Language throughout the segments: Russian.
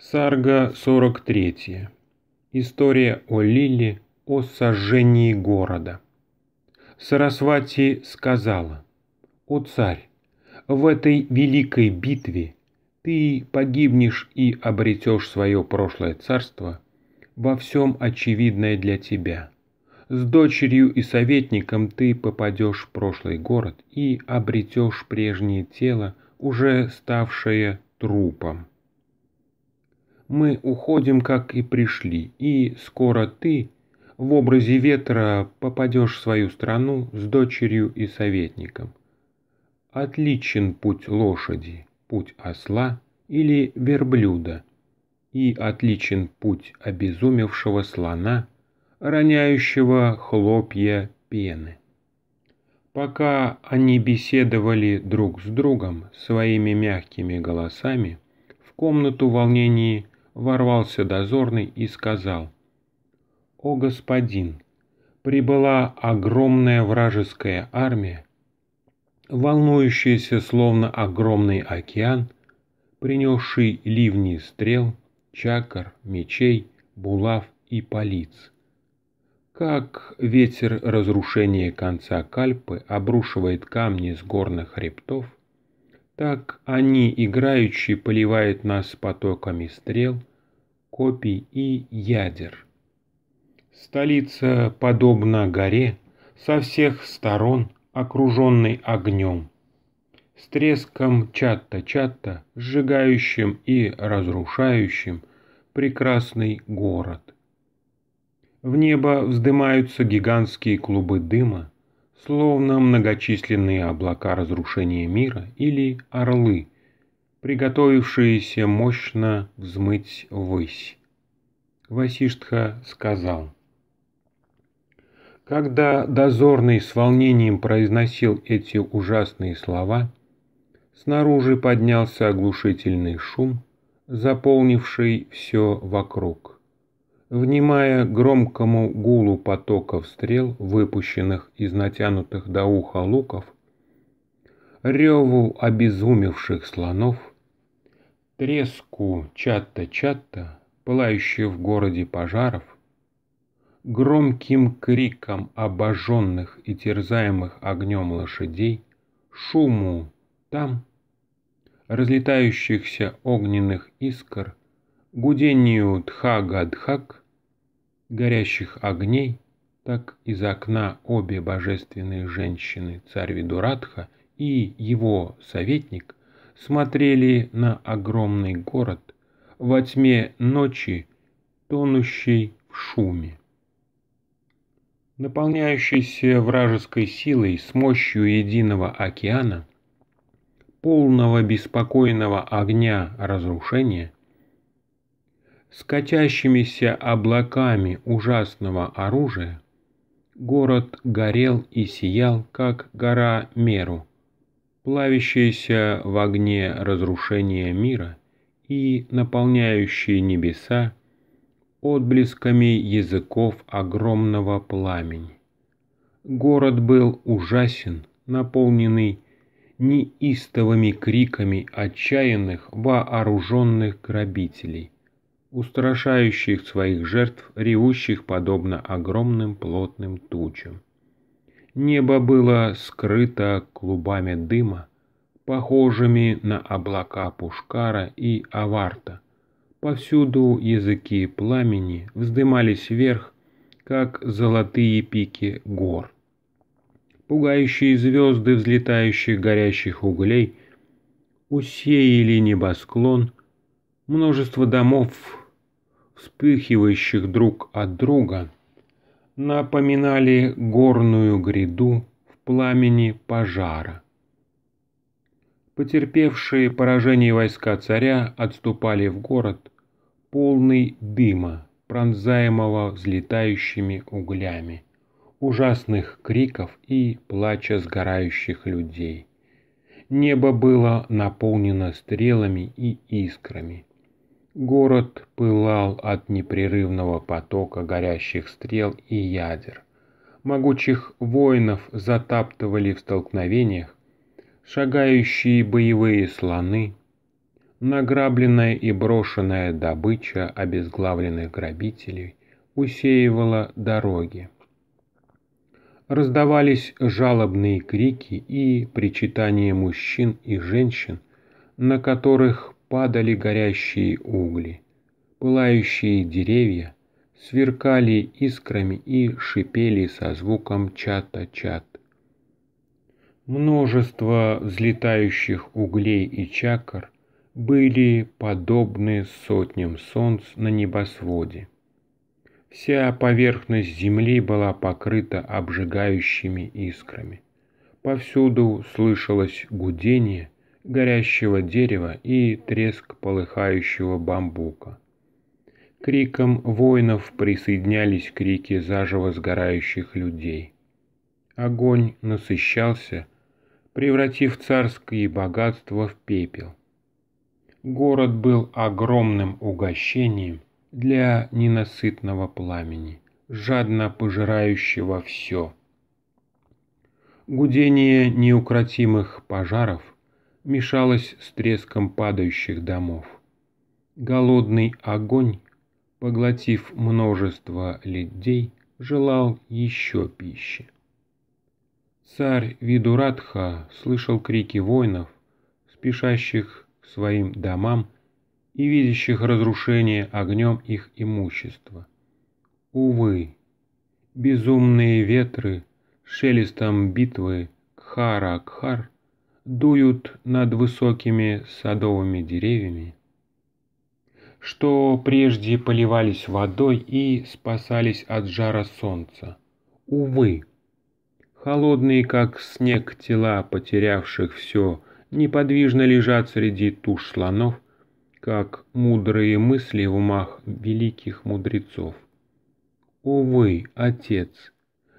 Сарга 43. История о Лиле, о сожжении города. Сарасвати сказала, «О царь, в этой великой битве ты погибнешь и обретешь свое прошлое царство, во всем очевидное для тебя. С дочерью и советником ты попадешь в прошлый город и обретешь прежнее тело, уже ставшее трупом» мы уходим, как и пришли, и скоро ты в образе ветра попадешь в свою страну с дочерью и советником. Отличен путь лошади, путь осла или верблюда, и отличен путь обезумевшего слона, роняющего хлопья пены. Пока они беседовали друг с другом своими мягкими голосами, в комнату волнений ворвался дозорный и сказал, «О, господин, прибыла огромная вражеская армия, волнующаяся словно огромный океан, принесший ливни стрел, чакр, мечей, булав и полиц. Как ветер разрушения конца Кальпы обрушивает камни с горных хребтов, так они, играющие, поливают нас потоками стрел, копий и ядер. Столица подобна горе, со всех сторон окруженной огнем, с треском чатта-чатта, сжигающим и разрушающим прекрасный город. В небо вздымаются гигантские клубы дыма, словно многочисленные облака разрушения мира или орлы – приготовившиеся мощно взмыть ввысь. Васиштха сказал. Когда дозорный с волнением произносил эти ужасные слова, снаружи поднялся оглушительный шум, заполнивший все вокруг. Внимая громкому гулу потоков стрел, выпущенных из натянутых до уха луков, реву обезумевших слонов, треску чатта-чатта, пылающие в городе пожаров, громким криком обожженных и терзаемых огнем лошадей, шуму там, разлетающихся огненных искр, гудению тхага-дхак, горящих огней, так из окна обе божественные женщины, царь Видуратха и его советник, смотрели на огромный город во тьме ночи, тонущий в шуме. Наполняющийся вражеской силой с мощью единого океана, полного беспокойного огня разрушения, с облаками ужасного оружия, город горел и сиял, как гора Меру, плавящиеся в огне разрушения мира и наполняющие небеса отблесками языков огромного пламени. Город был ужасен, наполненный неистовыми криками отчаянных вооруженных грабителей, устрашающих своих жертв, ревущих подобно огромным плотным тучам небо было скрыто клубами дыма, похожими на облака Пушкара и Аварта. Повсюду языки пламени вздымались вверх, как золотые пики гор. Пугающие звезды взлетающих горящих углей усеяли небосклон, множество домов, вспыхивающих друг от друга — напоминали горную гряду в пламени пожара. Потерпевшие поражение войска царя отступали в город, полный дыма, пронзаемого взлетающими углями, ужасных криков и плача сгорающих людей. Небо было наполнено стрелами и искрами. Город пылал от непрерывного потока горящих стрел и ядер. Могучих воинов затаптывали в столкновениях шагающие боевые слоны, награбленная и брошенная добыча обезглавленных грабителей усеивала дороги. Раздавались жалобные крики и причитания мужчин и женщин, на которых падали горящие угли. Пылающие деревья сверкали искрами и шипели со звуком чата-чат. Множество взлетающих углей и чакр были подобны сотням солнц на небосводе. Вся поверхность земли была покрыта обжигающими искрами. Повсюду слышалось гудение – горящего дерева и треск полыхающего бамбука. Криком воинов присоединялись крики заживо сгорающих людей. Огонь насыщался, превратив царские богатства в пепел. Город был огромным угощением для ненасытного пламени, жадно пожирающего все. Гудение неукротимых пожаров – мешалось с треском падающих домов. Голодный огонь, поглотив множество людей, желал еще пищи. Царь Видуратха слышал крики воинов, спешащих к своим домам и видящих разрушение огнем их имущества. Увы, безумные ветры, шелестом битвы Кхара-Кхар дуют над высокими садовыми деревьями, что прежде поливались водой и спасались от жара солнца. Увы, холодные, как снег, тела потерявших все, неподвижно лежат среди туш слонов, как мудрые мысли в умах великих мудрецов. Увы, отец,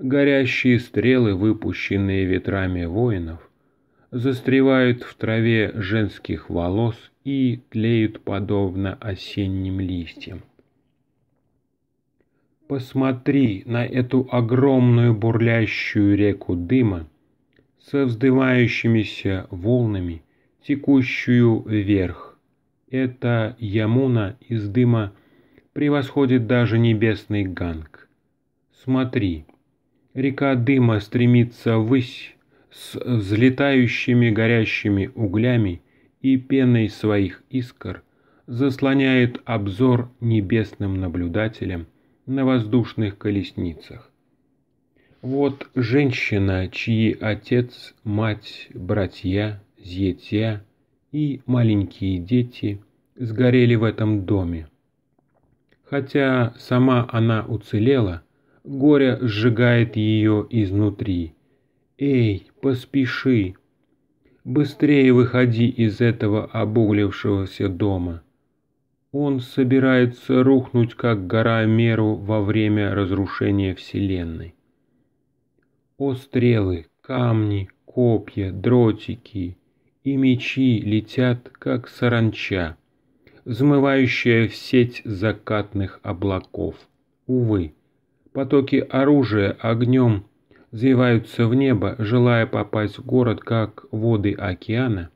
горящие стрелы, выпущенные ветрами воинов, застревают в траве женских волос и тлеют подобно осенним листьям. Посмотри на эту огромную бурлящую реку дыма со вздымающимися волнами, текущую вверх. Эта ямуна из дыма превосходит даже небесный ганг. Смотри, река дыма стремится ввысь, с взлетающими горящими углями и пеной своих искр заслоняет обзор небесным наблюдателям на воздушных колесницах. Вот женщина, чьи отец, мать, братья, зятья и маленькие дети сгорели в этом доме. Хотя сама она уцелела, горе сжигает ее изнутри – «Эй, поспеши! Быстрее выходи из этого обуглившегося дома!» Он собирается рухнуть, как гора Меру во время разрушения Вселенной. О стрелы, камни, копья, дротики и мечи летят, как саранча, взмывающая в сеть закатных облаков. Увы, потоки оружия огнем взвиваются в небо, желая попасть в город, как воды океана,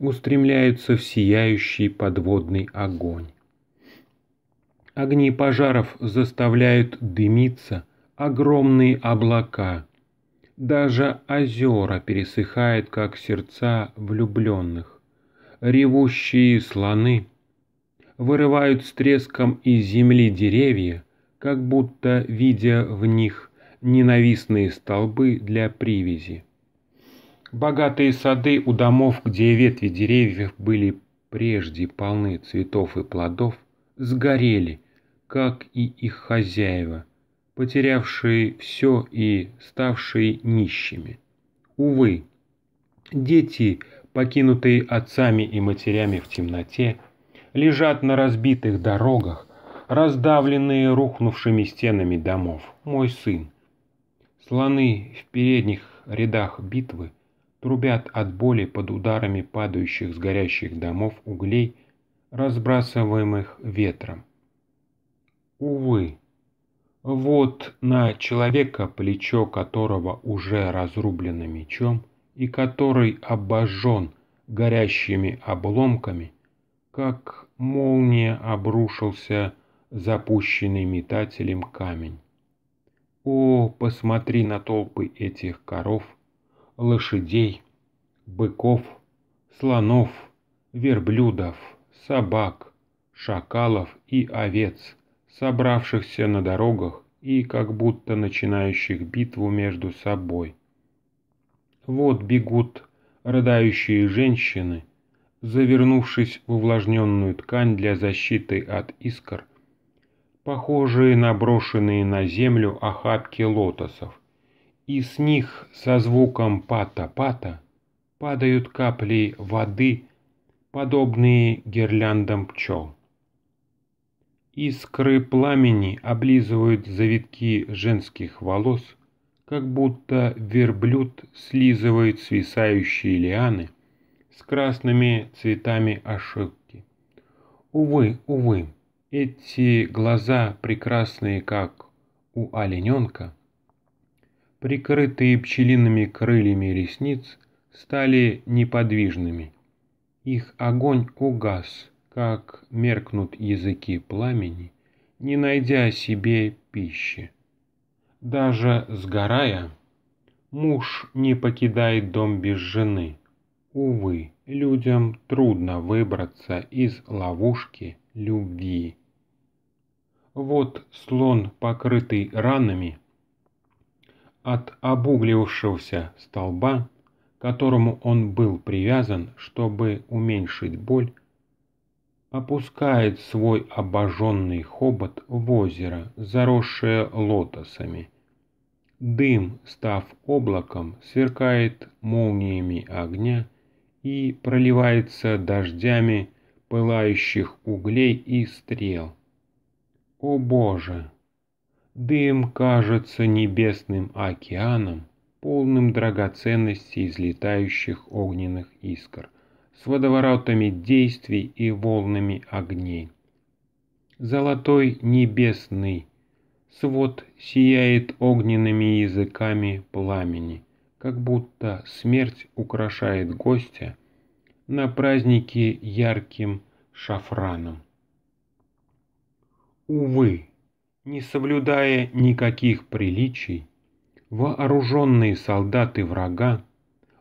устремляются в сияющий подводный огонь. Огни пожаров заставляют дымиться огромные облака. Даже озера пересыхают, как сердца влюбленных. Ревущие слоны вырывают с треском из земли деревья, как будто видя в них ненавистные столбы для привязи. Богатые сады у домов, где ветви деревьев были прежде полны цветов и плодов, сгорели, как и их хозяева, потерявшие все и ставшие нищими. Увы, дети, покинутые отцами и матерями в темноте, лежат на разбитых дорогах, раздавленные рухнувшими стенами домов. Мой сын, Слоны в передних рядах битвы трубят от боли под ударами падающих с горящих домов углей, разбрасываемых ветром. Увы, вот на человека, плечо которого уже разрублено мечом и который обожжен горящими обломками, как молния обрушился запущенный метателем камень. О, посмотри на толпы этих коров, лошадей, быков, слонов, верблюдов, собак, шакалов и овец, собравшихся на дорогах и как будто начинающих битву между собой. Вот бегут рыдающие женщины, завернувшись в увлажненную ткань для защиты от искр – похожие на брошенные на землю охапки лотосов, и с них со звуком пата-пата падают капли воды, подобные гирляндам пчел. Искры пламени облизывают завитки женских волос, как будто верблюд слизывает свисающие лианы с красными цветами ошибки. Увы, увы, эти глаза, прекрасные как у олененка, прикрытые пчелиными крыльями ресниц, стали неподвижными. Их огонь угас, как меркнут языки пламени, не найдя себе пищи. Даже сгорая, муж не покидает дом без жены. Увы, людям трудно выбраться из ловушки любви. Вот слон, покрытый ранами, от обуглившегося столба, к которому он был привязан, чтобы уменьшить боль, опускает свой обожженный хобот в озеро, заросшее лотосами. Дым, став облаком, сверкает молниями огня и проливается дождями пылающих углей и стрел – о Боже! Дым кажется небесным океаном, полным драгоценностей излетающих огненных искр, с водоворотами действий и волнами огней. Золотой небесный свод сияет огненными языками пламени, как будто смерть украшает гостя на празднике ярким шафраном увы, не соблюдая никаких приличий, вооруженные солдаты врага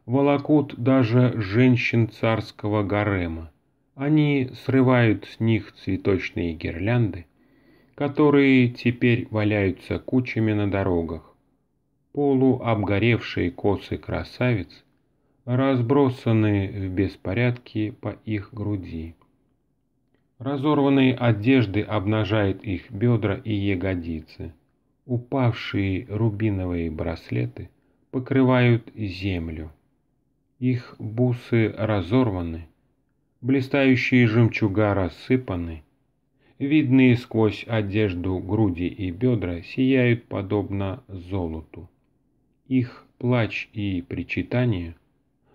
волокут даже женщин царского гарема. Они срывают с них цветочные гирлянды, которые теперь валяются кучами на дорогах. Полуобгоревшие косы красавиц разбросаны в беспорядке по их груди. Разорванные одежды обнажают их бедра и ягодицы. Упавшие рубиновые браслеты покрывают землю. Их бусы разорваны, блистающие жемчуга рассыпаны, видные сквозь одежду груди и бедра сияют подобно золоту. Их плач и причитание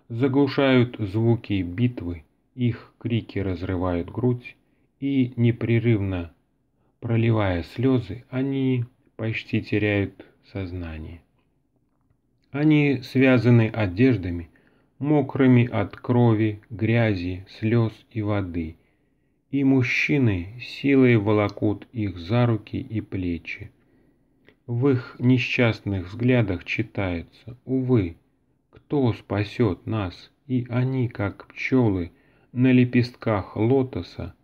заглушают звуки битвы, их крики разрывают грудь, и непрерывно проливая слезы, они почти теряют сознание. Они связаны одеждами, мокрыми от крови, грязи, слез и воды, и мужчины силой волокут их за руки и плечи. В их несчастных взглядах читается, увы, кто спасет нас, и они, как пчелы, на лепестках лотоса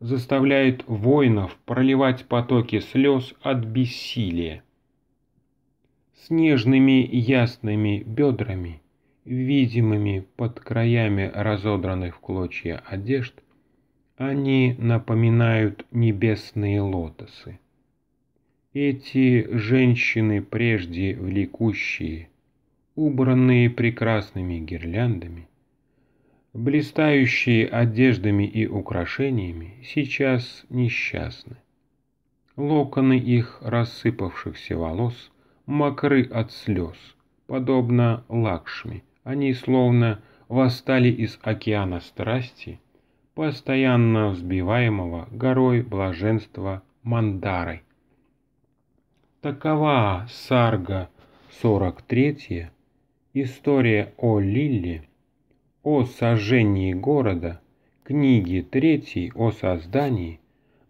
заставляет воинов проливать потоки слез от бессилия. Снежными ясными бедрами, видимыми под краями разодранных в клочья одежд, они напоминают небесные лотосы. Эти женщины, прежде влекущие, убранные прекрасными гирляндами, блистающие одеждами и украшениями, сейчас несчастны. Локоны их рассыпавшихся волос мокры от слез, подобно лакшми. Они словно восстали из океана страсти, постоянно взбиваемого горой блаженства Мандарой. Такова сарга 43 история о Лилле, о сожжении города, книги третьей о создании,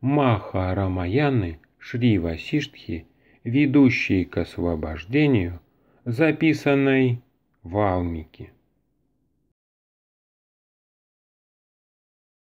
Маха Рамаяны, Шри Васиштхи, ведущей к освобождению, записанной Валмики.